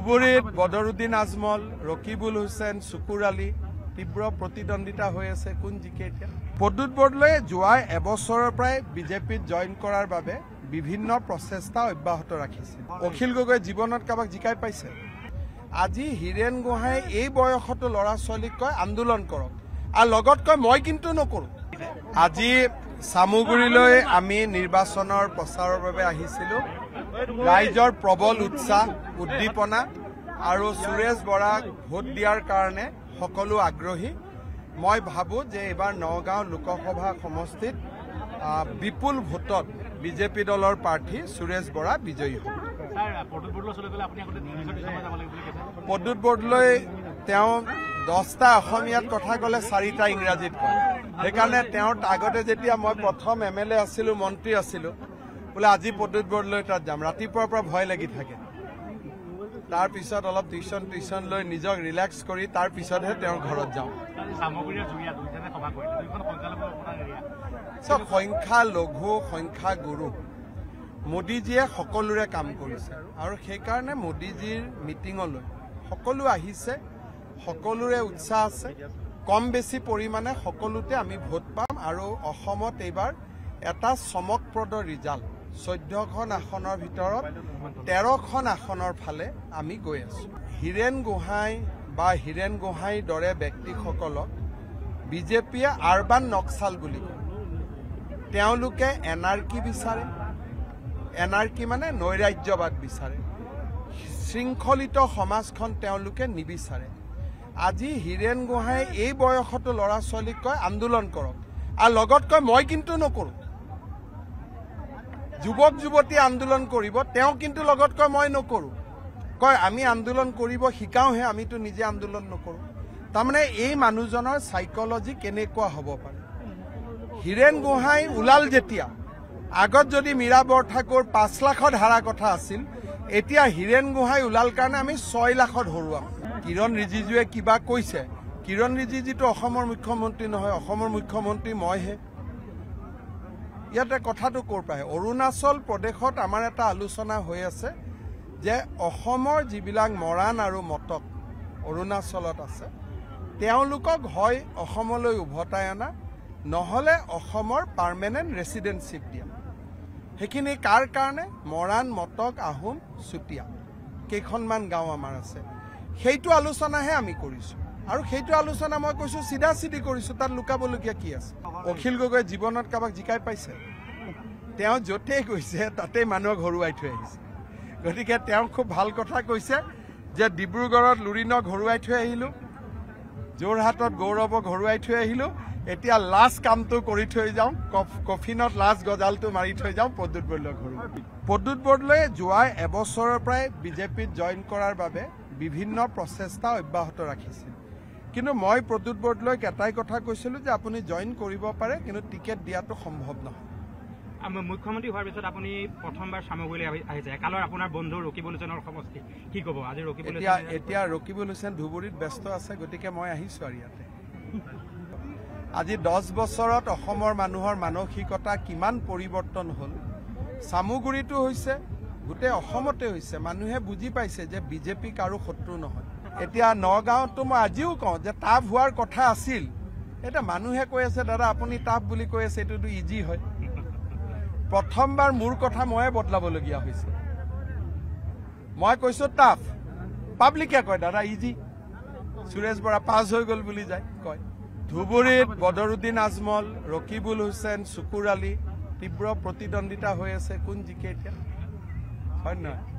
ধুবুৰীত বদৰুদ্দিন আজমল ৰকিবুল হুছেইন চুকুৰ আলী তীব্ৰ প্ৰতিদ্বন্দ্বিতা হৈ আছে কোন জিকে এতিয়া পদ্যুত বৰদলৈয়ে যোৱা এবছৰৰ পৰাই বিজেপিত জইন কৰাৰ বাবে বিভিন্ন প্ৰচেষ্টা অব্যাহত ৰাখিছে অখিল গগৈ জীৱনত কাৰোবাক জিকাই পাইছে আজি হীৰেণ গোহাঁই এই বয়সতো ল'ৰা ছোৱালীক কয় আন্দোলন কৰক আৰু লগত কয় মই কিন্তু নকৰো আজি চামুগুৰিলৈ আমি নিৰ্বাচনৰ প্ৰচাৰৰ বাবে আহিছিলো ৰাইজৰ প্ৰবল উৎসাহ উদ্দীপনা আৰু সুৰেশ বৰাক ভোট দিয়াৰ কাৰণে সকলো আগ্ৰহী মই ভাবোঁ যে এইবাৰ নগাঁও লোকসভা সমষ্টিত বিপুল ভোটত বিজেপি দলৰ প্ৰাৰ্থী সুৰেশ বৰা বিজয়ী হ'ব পদ্যুৎ বৰদলৈ তেওঁ দহটা অসমীয়াত কথা ক'লে চাৰিটা ইংৰাজীত কয় সেইকাৰণে তেওঁৰ আগতে যেতিয়া মই প্ৰথম এম এল এ আছিলোঁ মন্ত্ৰী আছিলোঁ বোলে আজি পদ্যুৎ বৰদলৈ তাত যাম ৰাতিপুৱাৰ পৰা ভয় লাগি থাকে তাৰপিছত অলপ টিউশ্যন টিউচন লৈ নিজক ৰিলেক্স কৰি তাৰপিছতহে তেওঁৰ ঘৰত যাওঁ চব সংখ্যালঘু সংখ্যাগুৰু মোদীজীয়ে সকলোৰে কাম কৰিছে আৰু সেইকাৰণে মোদীজীৰ মিটিঙলৈ সকলো আহিছে সকলোৰে উৎসাহ আছে কম বেছি পৰিমাণে সকলোতে আমি ভোট পাম আৰু অসমত এইবাৰ এটা চমকপ্ৰদ ৰিজাল্ট চৈধ্যখন আসনৰ ভিতৰত তেৰখন আসনৰ ফালে আমি গৈ আছো হীৰেণ গোহাঁই বা হীৰেণ গোহাঁইৰ দৰে ব্যক্তিসকলক বিজেপিয়ে আৰবান নক্সাল বুলি কয় তেওঁলোকে এন আৰ কি বিচাৰে এন আৰ কি মানে নৈৰাজ্যবাদ বিচাৰে শৃংখলিত সমাজখন তেওঁলোকে নিবিচাৰে আজি হীৰেণ গোহাঁই এই বয়সতো ল'ৰা ছোৱালীক কয় আন্দোলন কৰক আৰু লগত কয় মই কিন্তু নকৰোঁ যুৱক যুৱতী আন্দোলন কৰিব তেওঁ কিন্তু লগত কয় মই নকৰোঁ কয় আমি আন্দোলন কৰিব শিকাওঁহে আমিতো নিজে আন্দোলন নকৰোঁ তাৰমানে এই মানুহজনৰ চাইকলজি কেনেকুৱা হ'ব পাৰে হীৰেণ গোহাঁই ওলাল যেতিয়া আগত যদি মীৰা বৰঠাকুৰ পাঁচ লাখত হাৰা কথা আছিল এতিয়া হীৰেণ গোহাঁই ওলাল কাৰণে আমি ছয় লাখত হৰুৱাম কিৰণ ৰিজিজুৱে কিবা কৈছে কিৰণ ৰিজিজুটো অসমৰ মুখ্যমন্ত্ৰী নহয় অসমৰ মুখ্যমন্ত্ৰী মইহে ইয়াতে কথাটো ক'ৰ পৰা আহে অৰুণাচল প্ৰদেশত আমাৰ এটা আলোচনা হৈ আছে যে অসমৰ যিবিলাক মৰাণ আৰু মটক অৰুণাচলত আছে তেওঁলোকক হয় অসমলৈ উভতাই অনা নহ'লে অসমৰ পাৰ্মানেণ্ট ৰেচিডেঞ্চিপ দিয়া সেইখিনি কাৰ কাৰণে মৰাণ মটক আহোম চুতীয়া কেইখনমান গাঁও আমাৰ আছে সেইটো আলোচনাহে আমি কৰিছোঁ আৰু সেইটো আলোচনা মই কৈছোঁ চিধা চিধি কৰিছোঁ তাত লুকাবলগীয়া কি আছে অখিল গগৈ জীৱনত কাৰোবাক জিকাই পাইছে তেওঁ য'তেই গৈছে তাতেই মানুহক হৰুৱাই থৈ আহিছে গতিকে তেওঁ খুব ভাল কথা কৈছে যে ডিব্ৰুগড়ত লুৰিণক হৰুৱাই থৈ আহিলোঁ যোৰহাটত গৌৰৱক হৰুৱাই থৈ আহিলোঁ এতিয়া লাজ কামটো কৰি থৈ যাওঁ কফিনত লাজ গজালটো মাৰি থৈ যাওঁ প্ৰদ্যুৎ বৰদলৈ হৰুৱাই প্ৰদ্যুৎ বৰদলৈ যোৱা এবছৰৰ পৰাই বিজেপিত জইন কৰাৰ বাবে বিভিন্ন প্ৰচেষ্টা অব্যাহত ৰাখিছিল কিন্তু মই প্ৰদ্যুৎ বৰদলৈক এটাই কথা কৈছিলোঁ যে আপুনি জইন কৰিব পাৰে কিন্তু টিকেট দিয়াটো সম্ভৱ নহয় মুখ্যমন্ত্ৰী হোৱাৰ পিছত আপুনি প্ৰথমবাৰ চামগুৰিলৈ আহিছে একালৰ আপোনাৰ বন্ধু ৰকিবুল হুচেনৰ সমষ্টি কি ক'ব আজি ৰকিবুল এতিয়া এতিয়া ৰকিবুল হুচেন ধুবুৰীত ব্যস্ত আছে গতিকে মই আহিছোঁ আৰু ইয়াতে আজি দহ বছৰত অসমৰ মানুহৰ মানসিকতা কিমান পৰিৱৰ্তন হ'ল চামুগুৰিটো হৈছে গোটেই অসমতে হৈছে মানুহে বুজি পাইছে যে বিজেপি কাৰো শত্ৰু নহয় এতিয়া নগাঁৱতো মই আজিও কওঁ যে টাফ হোৱাৰ কথা আছিল এতিয়া মানুহে কৈ আছে দাদা আপুনি টাফ বুলি কৈ আছে এইটোতো ইজি হয় প্ৰথমবাৰ মোৰ কথা ময়ে বদলাবলগীয়া হৈছে মই কৈছো টাফ পাব্লিকে কয় দাদা ইজি সুৰেশ বৰা পাছ হৈ গ'ল বুলি যায় কয় ধুবুৰীত বদৰুদ্দিন আজমল ৰকিবুল হুছেইন চুকুৰ আলী তীব্ৰ প্ৰতিদ্বন্দ্বিতা হৈ আছে কোন জিকে এতিয়া হয় নহয়